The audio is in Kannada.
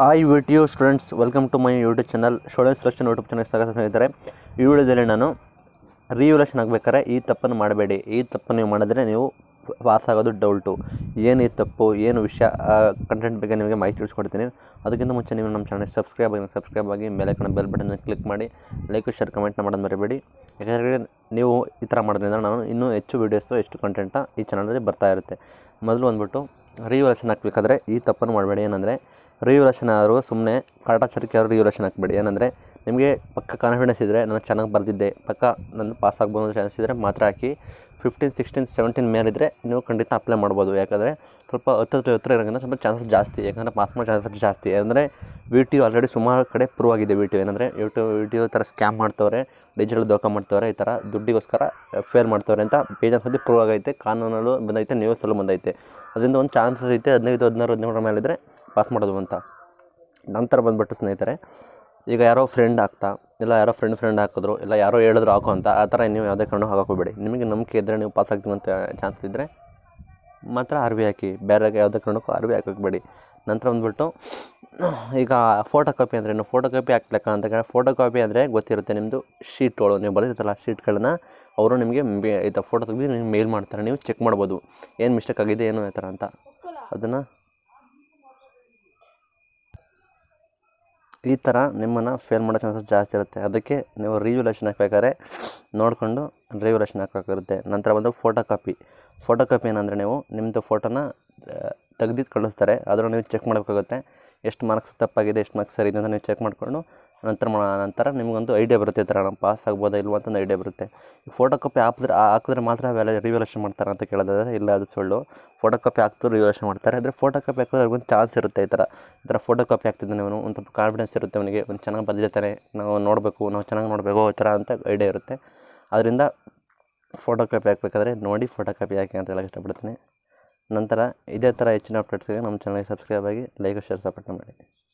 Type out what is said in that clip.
ಟಿ ವಿಟಿಯೋ students welcome to my YouTube channel students selection YouTube channel ಸ್ವಾಗತ ಸ್ನೇಹಿತರೆ ಈ ವಿಡಿಯೋದಲ್ಲಿ ನಾನು ರಿವಲ್ಯೂಷನ್ ಆಗಬೇಕಾದ್ರೆ ಈ ತಪ್ಪನ್ನು ಮಾಡಬೇಡಿ ಈ ತಪ್ಪನ್ನು ನೀವು ಮಾಡಿದ್ರೆ ನೀವು ಪಾಸ್ ಆಗೋದು ಡೌಟು ಏನು ಈ ತಪ್ಪು ಏನು ವಿಷಯ ಕಂಟೆಂಟ್ ಬಗ್ಗೆ ನಿಮಗೆ ಮಾಹಿತಿ ತಿಳಿಸ್ಕೊಡ್ತೀನಿ ಅದಕ್ಕಿಂತ ಮುಂಚೆ ನೀವು ನಮ್ಮ ಚಾನಲ್ ಸಬ್ಸ್ಕ್ರೈಬ್ ಆಗಿ ಸಬ್ಸ್ಕ್ರೈಬ್ ಆಗಿ ಮೇಲೆ ಕಣ ಬೆಲ್ ಬಟನ್ ಕ್ಲಿಕ್ ಮಾಡಿ ಲೈಕ್ ಶೇರ್ ಕಮೆಂಟ್ನ ಮಾಡೋದು ಮರಿಬೇಡಿ ಯಾಕಂದರೆ ನೀವು ಈ ಥರ ಮಾಡೋದ್ರಿಂದ ನಾನು ಇನ್ನೂ ಹೆಚ್ಚು ವೀಡಿಯೋಸು ಎಷ್ಟು ಕಂಟೆಂಟ ಈ ಚಾನಲಲ್ಲಿ ಬರ್ತಾ ಇರುತ್ತೆ ಮೊದಲು ಬಂದುಬಿಟ್ಟು ರಿವಲ್ಯೂಷನ್ ಹಾಕ್ಬೇಕಾದ್ರೆ ಈ ತಪ್ಪನ್ನು ಮಾಡಬೇಡಿ ಏನಂದರೆ ರಿವ್ಯೂಲೇಷನ್ ಆದರೂ ಸುಮ್ಮನೆ ಕಾಟಾಚಾರಕ್ಕೆ ಯಾರು ರಿವ್ಯೂಲೇಷನ್ ಹಾಕ್ಬೇಡಿ ಏನಂದರೆ ನಿಮಗೆ ಪಕ್ಕ ಕಾನ್ಫಿಡೆನ್ಸ್ ಇದ್ದರೆ ನಾನು ಚೆನ್ನಾಗಿ ಬರೆದಿದ್ದೆ ಪಕ್ಕ ನಾನು ಪಾಸ್ ಆಗ್ಬೋದು ಚಾನ್ಸ್ ಇದ್ದರೆ ಮಾತ್ರ ಹಾಕಿ ಫಿಫ್ಟೀನ್ ಸಿಕ್ಸ್ಟೀನ್ ಸೆವೆಂಟೀನ್ ಮೇಲಿದ್ದರೆ ನೀವು ಖಂಡಿತ ಅಪ್ಲೈ ಮಾಡ್ಬೋದು ಯಾಕಂದರೆ ಸ್ವಲ್ಪ ಹತ್ತಿರ ಹತ್ತಿರ ಇರೋದ್ರಿಂದ ಸ್ವಲ್ಪ ಚಾನ್ಸಸ್ ಜಾಸ್ತಿ ಯಾಕಂದರೆ ಪಾಸ್ ಮಾಡೋ ಚಾನ್ಸಸ್ ಜಾಸ್ತಿ ಅಂದರೆ ವಿ ಟಿ ಆಲ್ರೆಡಿ ಸುಮಾರು ಕಡೆ ಪ್ರೂವ್ ಆಗಿದೆ ವಿ ಟಿ ಯು ಏನಂದರೆ ಯೂಟ್ಯೂಬ್ ವಿ ಥರ ಸ್ಕ್ಯಾಮ್ ಮಾಡ್ತವ್ರೆ ಡಿಜಿಟಲ್ ದೋಖ ಮಾಡ್ತವ್ರೆ ಈ ಥರ ದುಡ್ಡಿಗೋಸ್ಕರ ಫೇಲ್ ಮಾಡ್ತವ್ರೆ ಅಂತ ಬೇಜಾನ್ ಸತಿ ಪ್ರೂವ್ ಆಗೈತೆ ಕಾನೂನಲ್ಲೂ ಬಂದೈತೆ ನ್ಯೂಸಲ್ಲೂ ಬಂದೈತೆ ಅದರಿಂದ ಒಂದು ಚಾನ್ಸಸ್ ಐತೆ ಹದಿನೈದು ಹದಿನಾರು ಹದಿನೇಳರ ಮೇಲಿದ್ದರೆ ಪಾಸ್ ಮಾಡೋದು ಅಂತ ನಂತರ ಬಂದುಬಿಟ್ಟು ಸ್ನೇಹಿತರೆ ಈಗ ಯಾರೋ ಫ್ರೆಂಡ್ ಹಾಕ್ತಾ ಇಲ್ಲ ಯಾರೋ ಫ್ರೆಂಡ್ ಫ್ರೆಂಡ್ ಹಾಕಿದ್ರು ಇಲ್ಲ ಯಾರೋ ಹೇಳಿದ್ರು ಹಾಕೋ ಅಂತ ಆ ಥರ ನೀವು ಯಾವುದೇ ಕಾರಣ ಹಾಕೋಬೇಡಿ ನಿಮಗೆ ನಂಬಿಕೆ ಇದ್ದರೆ ನೀವು ಪಾಸ್ ಅಂತ ಚಾನ್ಸ್ ಇದ್ದರೆ ಮಾತ್ರ ಅರ್ವಿ ಹಾಕಿ ಬೇರೆ ಯಾವುದೇ ಕಾರಣಕ್ಕೂ ಅರ್ವಿ ಹಾಕಬೇಡಿ ನಂತರ ಬಂದುಬಿಟ್ಟು ಈಗ ಫೋಟೋ ಕಾಪಿ ಅಂದರೆ ಏನು ಫೋಟೋ ಕಾಪಿ ಹಾಕ್ಲಕ್ಕ ಅಂತ ಕೇಳಿ ಫೋಟೋ ಕಾಪಿ ಅಂದರೆ ಗೊತ್ತಿರುತ್ತೆ ನಿಮ್ಮದು ಶೀಟ್ಗಳು ನೀವು ಬರೆದಿರ್ತಲ್ಲ ಶೀಟ್ಗಳನ್ನ ಅವರು ನಿಮಗೆ ಥರ ಫೋಟೋ ತೆಗೆದು ನಿಮ್ಗೆ ಮೇಲ್ ಮಾಡ್ತಾರೆ ನೀವು ಚೆಕ್ ಮಾಡ್ಬೋದು ಏನು ಮಿಸ್ಟೇಕ್ ಆಗಿದೆ ಏನು ಆ ಥರ ಅಂತ ಅದನ್ನು ಈ ಥರ ನಿಮ್ಮನ್ನು ಫೇಲ್ ಮಾಡೋ ಚಾನ್ಸಸ್ ಜಾಸ್ತಿ ಇರುತ್ತೆ ಅದಕ್ಕೆ ನೀವು ರಿವ್ಯುಲೇಷನ್ ಹಾಕ್ಬೇಕಾದ್ರೆ ನೋಡಿಕೊಂಡು ರಿವ್ಯೂಲೇಷನ್ ಹಾಕಬೇಕಾಗುತ್ತೆ ನಂತರ ಬಂದು ಫೋಟೋ ಕಾಪಿ ಫೋಟೋ ಕಾಪಿ ಏನಂದರೆ ನೀವು ನಿಮ್ಮದು ಫೋಟೋನ ತೆಗೆದಿದ್ದು ಕಳಿಸ್ತಾರೆ ಅದನ್ನು ನೀವು ಚೆಕ್ ಮಾಡಬೇಕಾಗುತ್ತೆ ಎಷ್ಟು ಮಾರ್ಕ್ಸ್ ತಪ್ಪಾಗಿದೆ ಎಷ್ಟು ಮಾರ್ಕ್ಸ್ ಸರಿ ಇದೆ ಅಂತ ನೀವು ಚೆಕ್ ಮಾಡಿಕೊಂಡು ನಂತರ ನಂತರ ನಿಮಗೊಂದು ಐಡಿಯಾ ಬರುತ್ತೆ ಈ ಥರ ನಮ್ಮ ಪಾಸ್ ಆಗ್ಬೋದಾ ಇಲ್ವ ಅಂತಂದು ಐಡಿಯಾ ಬರುತ್ತೆ ಫೋಟೋ ಕಾಪಿ ಹಾಕಿದ್ರೆ ಹಾಕಿದ್ರೆ ಮಾತ್ರ ಅವೆಲ್ಲ ರಿವ್ಯೂಲೇಷನ್ ಮಾಡ್ತಾರೆ ಅಂತ ಕೇಳೋದಾದ್ರೆ ಇಲ್ಲ ಅದು ಸುಳ್ಳು ಫೋಟೋ ಕಾಪಿ ಹಾಕ್ತಾರೆ ರಿವ್ಯೂಲೇಷನ್ ಮಾಡ್ತಾರೆ ಆದರೆ ಫೋಟೋ ಕಾಪಿ ಹಾಕಿದ್ರೆ ಅವ್ರಿಗೊಂದು ಚಾನ್ಸ್ ಇರುತ್ತೆ ಈ ಥರ ಈ ಥರ ಫೋಟೋ ಕಾಪಿ ಹಾಕ್ತಿದ್ದಾನೆ ಅವನು ಒಂದು ಕಾನ್ಫಿಡೆನ್ಸ್ ಇರುತ್ತೆ ಅವನಿಗೆ ಒಂದು ಚೆನ್ನಾಗಿ ಬದಿರ್ತಾರೆ ನಾವು ನೋಡಬೇಕು ನಾವು ಚೆನ್ನಾಗಿ ನೋಡಬೇಕು ಈ ಥರ ಅಂತ ಐಡಿಯಾ ಇರುತ್ತೆ ಅದರಿಂದ ಫೋಟೋ ಕಾಪಿ ಹಾಕಬೇಕಾದ್ರೆ ನೋಡಿ ಫೋಟೋ ಕಾಪಿ ಹಾಕಿ ಅಂತ ಹೇಳಕ್ಕೆ ಇಷ್ಟಪಡ್ತೀನಿ ನಂತರ ಇದೇ ಥರ ಹೆಚ್ಚಿನ ಅಪ್ಡೇಟ್ಸ್ಗೆ ನಮ್ಮ ಚಾನಲ್ಗೆ ಸಬ್ಸ್ಕ್ರೈಬ್ ಆಗಿ ಲೈಕ್ ಶೇರ್ ಸಪೋರ್ಟ್ ಮಾಡಿ